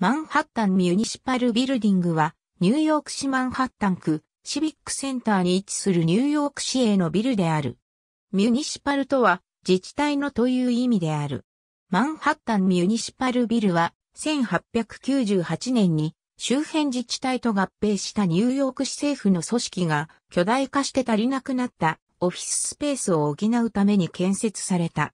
マンハッタンミュニシパルビルディングは、ニューヨーク市マンハッタン区、シビックセンターに位置するニューヨーク市営のビルである。ミュニシパルとは、自治体のという意味である。マンハッタンミュニシパルビルは、1898年に、周辺自治体と合併したニューヨーク市政府の組織が、巨大化して足りなくなったオフィススペースを補うために建設された。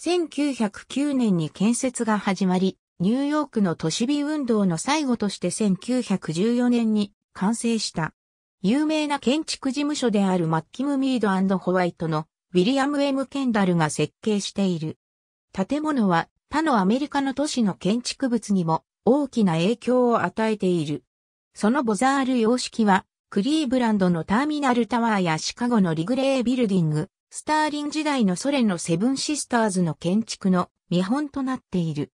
1909年に建設が始まり、ニューヨークの都市美運動の最後として1914年に完成した。有名な建築事務所であるマッキム・ミードホワイトのウィリアム・ M・ ケンダルが設計している。建物は他のアメリカの都市の建築物にも大きな影響を与えている。そのボザール様式はクリーブランドのターミナルタワーやシカゴのリグレービルディング、スターリン時代のソ連のセブンシスターズの建築の見本となっている。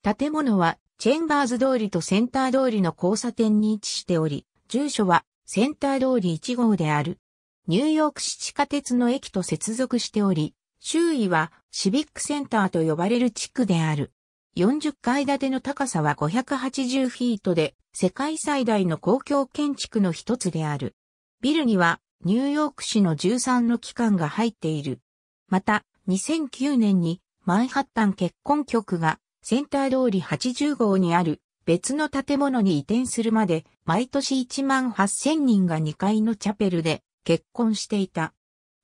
建物はチェンバーズ通りとセンター通りの交差点に位置しており、住所はセンター通り1号である。ニューヨーク市地下鉄の駅と接続しており、周囲はシビックセンターと呼ばれる地区である。40階建ての高さは580フィートで、世界最大の公共建築の一つである。ビルにはニューヨーク市の13の機関が入っている。また、2009年にマンハッタン結婚局がセンター通り80号にある別の建物に移転するまで毎年1万8000人が2階のチャペルで結婚していた。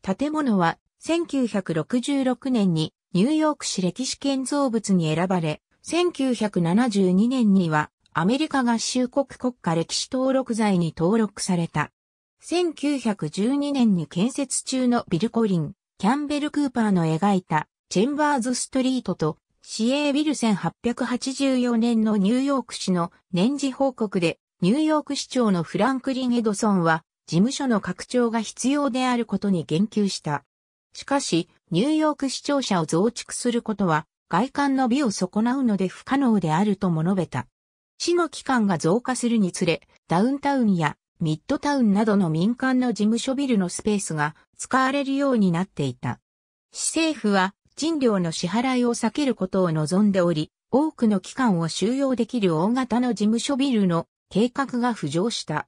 建物は1966年にニューヨーク市歴史建造物に選ばれ、1972年にはアメリカ合衆国国家歴史登録財に登録された。1912年に建設中のビル・コリン、キャンベル・クーパーの描いたチェンバーズ・ストリートと市営ビル1884年のニューヨーク市の年次報告で、ニューヨーク市長のフランクリン・エドソンは、事務所の拡張が必要であることに言及した。しかし、ニューヨーク市庁舎を増築することは、外観の美を損なうので不可能であるとも述べた。市の機関が増加するにつれ、ダウンタウンやミッドタウンなどの民間の事務所ビルのスペースが使われるようになっていた。市政府は賃料の支払いを避けることを望んでおり、多くの機関を収容できる大型の事務所ビルの計画が浮上した。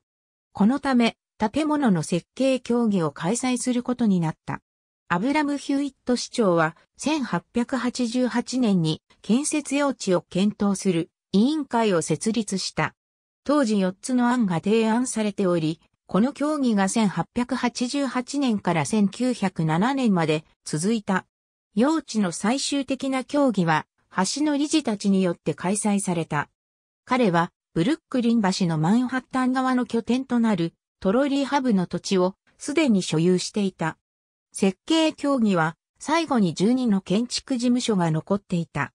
このため、建物の設計協議を開催することになった。アブラム・ヒュイット市長は1888年に建設用地を検討する委員会を設立した。当時4つの案が提案されており、この協議が1888年から1907年まで続いた。用地の最終的な協議は、橋の理事たちによって開催された。彼は、ブルックリン橋のマンハッタン側の拠点となるトロリーハブの土地をすでに所有していた。設計協議は最後に12の建築事務所が残っていた。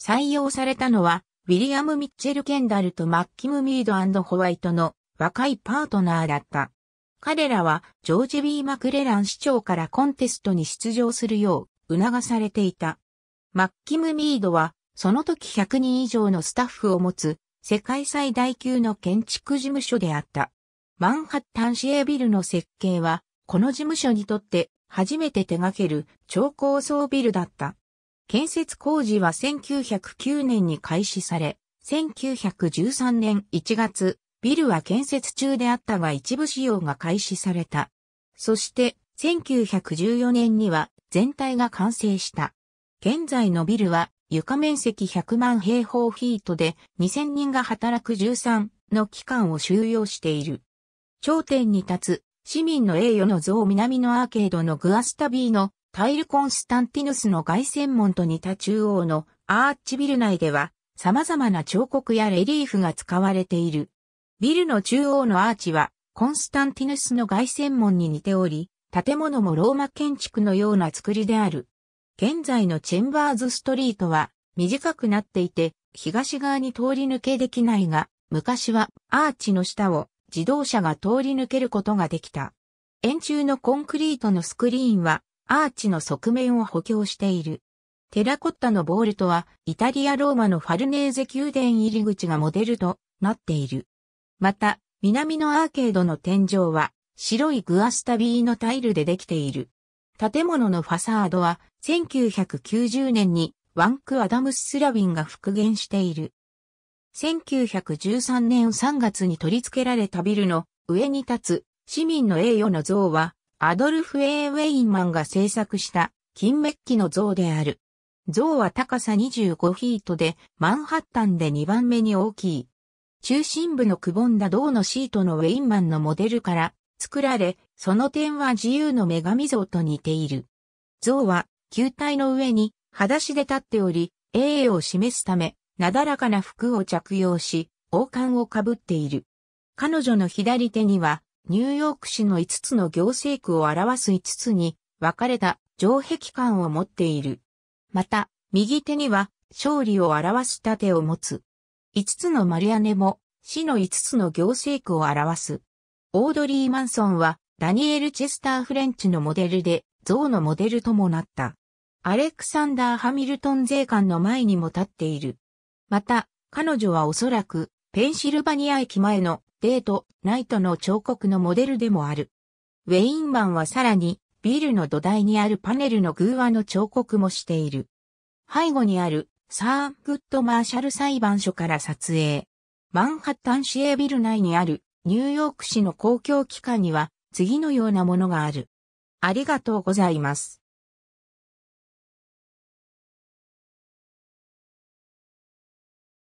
採用されたのはウィリアム・ミッチェル・ケンダルとマッキム・ミードホワイトの若いパートナーだった。彼らはジョージ・ビー・マクレラン市長からコンテストに出場するよう促されていた。マッキム・ミードは、その時100人以上のスタッフを持つ、世界最大級の建築事務所であった。マンハッタン市営ビルの設計は、この事務所にとって初めて手掛ける超高層ビルだった。建設工事は1909年に開始され、1913年1月、ビルは建設中であったが一部使用が開始された。そして、1914年には全体が完成した。現在のビルは床面積100万平方フィートで2000人が働く13の機関を収容している。頂点に立つ市民の栄誉の像南のアーケードのグアスタビーのタイルコンスタンティヌスの凱旋門と似た中央のアーチビル内では様々な彫刻やレリーフが使われている。ビルの中央のアーチはコンスタンティヌスの凱旋門に似ており、建物もローマ建築のような造りである。現在のチェンバーズストリートは短くなっていて、東側に通り抜けできないが、昔はアーチの下を自動車が通り抜けることができた。円柱のコンクリートのスクリーンはアーチの側面を補強している。テラコッタのボールトはイタリア・ローマのファルネーゼ宮殿入り口がモデルとなっている。また、南のアーケードの天井は白いグアスタビーのタイルでできている。建物のファサードは1990年にワンク・アダムス・スラビンが復元している。1913年3月に取り付けられたビルの上に立つ市民の栄誉の像はアドルフ・エー・ウェインマンが制作した金メッキの像である。像は高さ25フィートでマンハッタンで2番目に大きい。中心部のくぼんだ銅のシートのウェインマンのモデルから作られ、その点は自由の女神像と似ている。像は球体の上に裸足で立っており、栄誉を示すため、なだらかな服を着用し、王冠をかぶっている。彼女の左手には、ニューヨーク市の5つの行政区を表す5つに分かれた城壁館を持っている。また、右手には勝利を表す盾を持つ。5つのマリアネも市の5つの行政区を表す。オードリー・マンソンはダニエル・チェスター・フレンチのモデルで像のモデルともなった。アレクサンダー・ハミルトン税関の前にも立っている。また、彼女はおそらくペンシルバニア駅前のデート・ナイトの彫刻のモデルでもある。ウェインマンはさらにビルの土台にあるパネルの偶話の彫刻もしている。背後にあるサー・グッド・マーシャル裁判所から撮影。マンハッタン市営ビル内にあるニューヨーク市の公共機関には次のようなものがある。ありがとうございます。